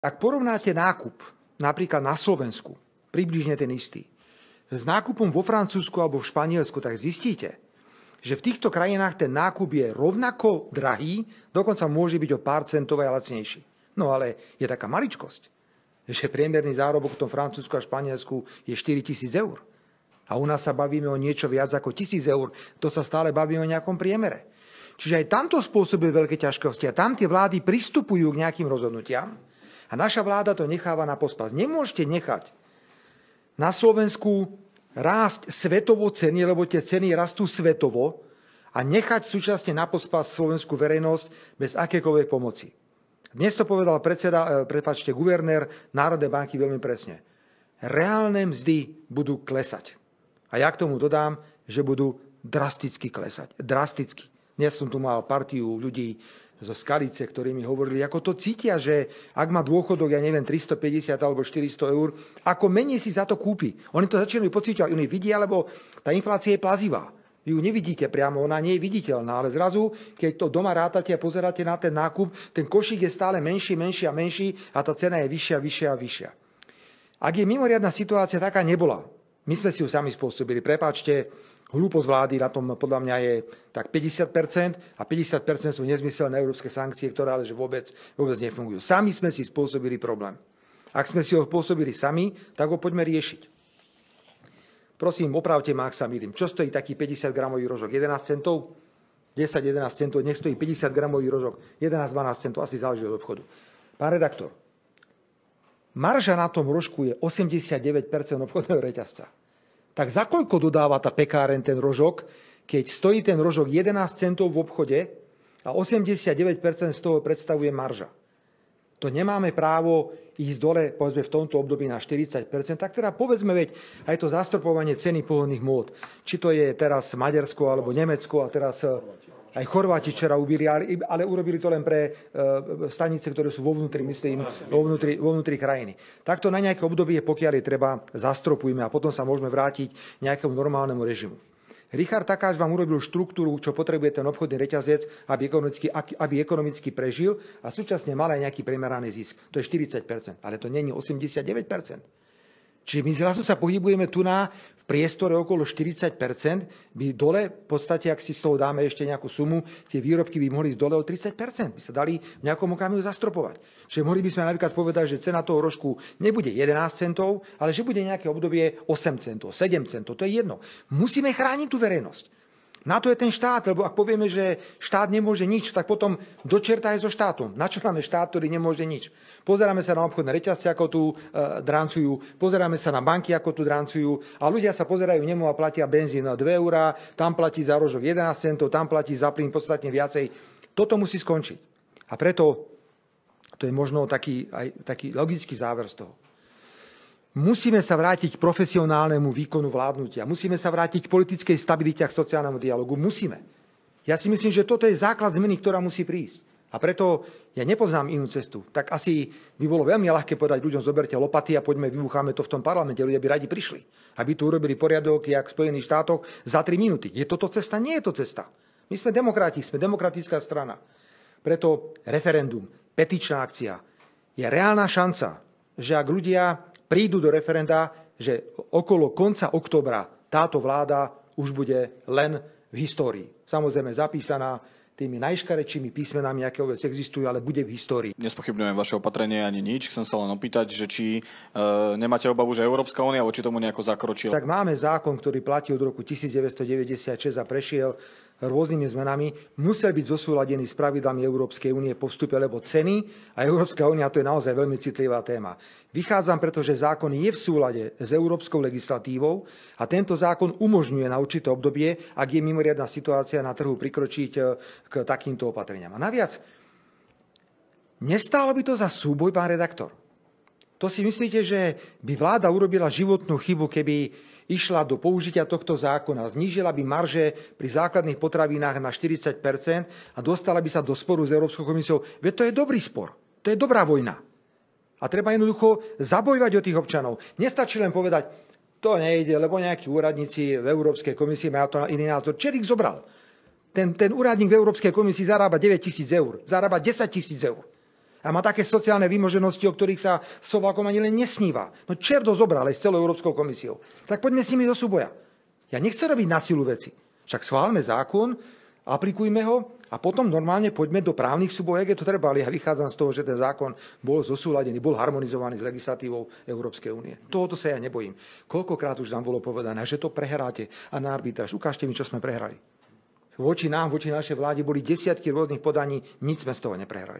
Ak porovnáte nákup napríklad na Slovensku, približne ten istý, s nákupom vo Francúzsku alebo v Španielsku, tak zistíte, že v týchto krajinách ten nákup je rovnako drahý, dokonca môže byť o pár centov aj lacnejší. No ale je taká maličkosť, že priemerný zárobok v tom Francúzsku a Španielsku je 4 tisíc eur. A u nás sa bavíme o niečo viac ako tisíc eur. To sa stále bavíme o nejakom priemere. Čiže aj tamto spôsobuje veľké ťažkosti a tam tie vlády pristupujú k nejakým rozhodnutiam, a naša vláda to necháva na pospas. Nemôžete nechať na Slovensku rásť svetovo ceny, lebo tie ceny rastú svetovo a nechať súčasne na pospas slovenskú verejnosť bez akékoľvek pomoci. Dnes to povedal predseda, e, prepáčte, guvernér Národnej banky veľmi presne. Reálne mzdy budú klesať. A ja k tomu dodám, že budú drasticky klesať. Drasticky. Dnes som tu mal partiu ľudí zo Skalice, ktorí mi hovorili, ako to cítia, že ak má dôchodok, ja neviem, 350 alebo 400 eur, ako menej si za to kúpi. Oni to začínajú pocítiť, oni vidia, lebo tá inflácia je plazivá. Vy ju nevidíte priamo, ona nie je viditeľná, ale zrazu, keď to doma rátate a pozeráte na ten nákup, ten košík je stále menší, menší a menší a tá cena je vyššia, vyššia a vyššia. Ak je mimoriadná situácia, taká nebola. My sme si ju sami spôsobili. Prepáčte, hlúposť vlády na tom podľa mňa je tak 50% a 50% sú nezmyselné európske sankcie, ktoré ale že vôbec, vôbec nefungujú. Sami sme si spôsobili problém. Ak sme si ho spôsobili sami, tak ho poďme riešiť. Prosím, opravte ma, ak sa milím. Čo stojí taký 50-gramový rožok? 11 centov? 10-11 centov, nech stojí 50-gramový rožok. 11-12 centov, asi záleží od obchodu. Pán redaktor, marža na tom rožku je 89% obchodného reťazca tak za koľko dodáva tá pekáren ten rožok, keď stojí ten rožok 11 centov v obchode a 89% z toho predstavuje marža. To nemáme právo ísť dole, povedzme v tomto období na 40%, tak teda povedzme, veď aj to zastropovanie ceny pohodných mód, či to je teraz Maďarsko alebo Nemecko a teraz eh, aj Chorváti včera ubili, ale urobili to len pre e, stanice, ktoré sú vo vnútri, myslím, vo vnútri, vo vnútri krajiny. Takto na nejaké obdobie, pokiaľ je treba, zastropujme a potom sa môžeme vrátiť nejakému normálnemu režimu. Richard Takáč vám urobil štruktúru, čo potrebuje ten obchodný reťazec, aby ekonomicky, aby ekonomicky prežil a súčasne mal aj nejaký primeraný zisk. To je 40%, ale to není 89%. Čiže my zrazu sa pohybujeme tu na v priestore okolo 40 by dole, v podstate, ak si z toho dáme ešte nejakú sumu, tie výrobky by mohli ísť dole o 30 by sa dali v nejakom okamihu zastropovať. Čiže mohli by sme napríklad povedať, že cena toho rožku nebude 11 centov, ale že bude nejaké obdobie 8 centov, 7 centov, to je jedno. Musíme chrániť tú verejnosť. Na to je ten štát, lebo ak povieme, že štát nemôže nič, tak potom dočerta je so štátom. Na čo máme štát, ktorý nemôže nič? Pozeráme sa na obchodné reťazce, ako tu e, drancujú, pozeráme sa na banky, ako tu drancujú a ľudia sa pozerajú nemu a platia benzín na 2 eurá, tam platí za rožok 11 centov, tam platí za plyn podstatne viacej. Toto musí skončiť. A preto to je možno taký, aj, taký logický záver z toho. Musíme sa vrátiť k profesionálnemu výkonu vládnutia. Musíme sa vrátiť k politickej stabilite a k sociálnemu dialogu. Musíme. Ja si myslím, že toto je základ zmeny, ktorá musí prísť. A preto ja nepoznám inú cestu. Tak asi by bolo veľmi ľahké povedať ľuďom, zoberte lopaty a poďme, vybucháme to v tom parlamente. Ľudia by radi prišli, aby tu urobili poriadok, jak v Spojených štátoch, za 3 minúty. Je toto cesta? Nie je to cesta. My sme demokrati, sme demokratická strana. Preto referendum, petičná akcia je reálna šanca, že ak ľudia prídu do referenda, že okolo konca oktobra táto vláda už bude len v histórii. Samozrejme zapísaná tými najškarečšími písmenami, aké vôbec existujú, ale bude v histórii. Nespochybňujem vaše opatrenie ani nič. Chcem sa len opýtať, že či e, nemáte obavu, že Európska únia voči tomu nejako zakročila. Tak máme zákon, ktorý platí od roku 1996 a prešiel rôznymi zmenami, musel byť zosúladený s pravidlami Európskej únie po vstupe, lebo ceny a Európska únia to je naozaj veľmi citlivá téma. Vychádzam, pretože zákon je v súlade s európskou legislatívou a tento zákon umožňuje na určité obdobie, ak je mimoriadná situácia na trhu, prikročiť eh, k takýmto opatreniam. A naviac, nestálo by to za súboj, pán redaktor? To si myslíte, že by vláda urobila životnú chybu, keby išla do použitia tohto zákona. Znížila by marže pri základných potravinách na 40 a dostala by sa do sporu s Európskou komisiou. Veď to je dobrý spor. To je dobrá vojna. A treba jednoducho zabojovať o tých občanov. Nestačí len povedať, to nejde, lebo nejakí úradníci v Európskej komisii majú to iný názor. Čer ich zobral. Ten, ten úradník v Európskej komisii zarába 9 tisíc eur, zarába 10 tisíc eur. A má také sociálne výmoženosti, o ktorých sa Slovákom ani len nesníva. No čer to zobral aj s celou Európskou komisiou. Tak poďme s nimi do súboja. Ja nechcem robiť na silu veci. Však schválme zákon, aplikujme ho a potom normálne poďme do právnych súbojek, je to treba, ale ja vychádzam z toho, že ten zákon bol zosúladený, bol harmonizovaný s legislatívou Európskej únie. Tohoto sa ja nebojím. Koľkokrát už nám bolo povedané, že to prehráte a na arbitráž. Ukážte mi, čo sme prehrali. Voči nám, voči našej vláde boli desiatky rôznych podaní, nič sme z toho neprehrali.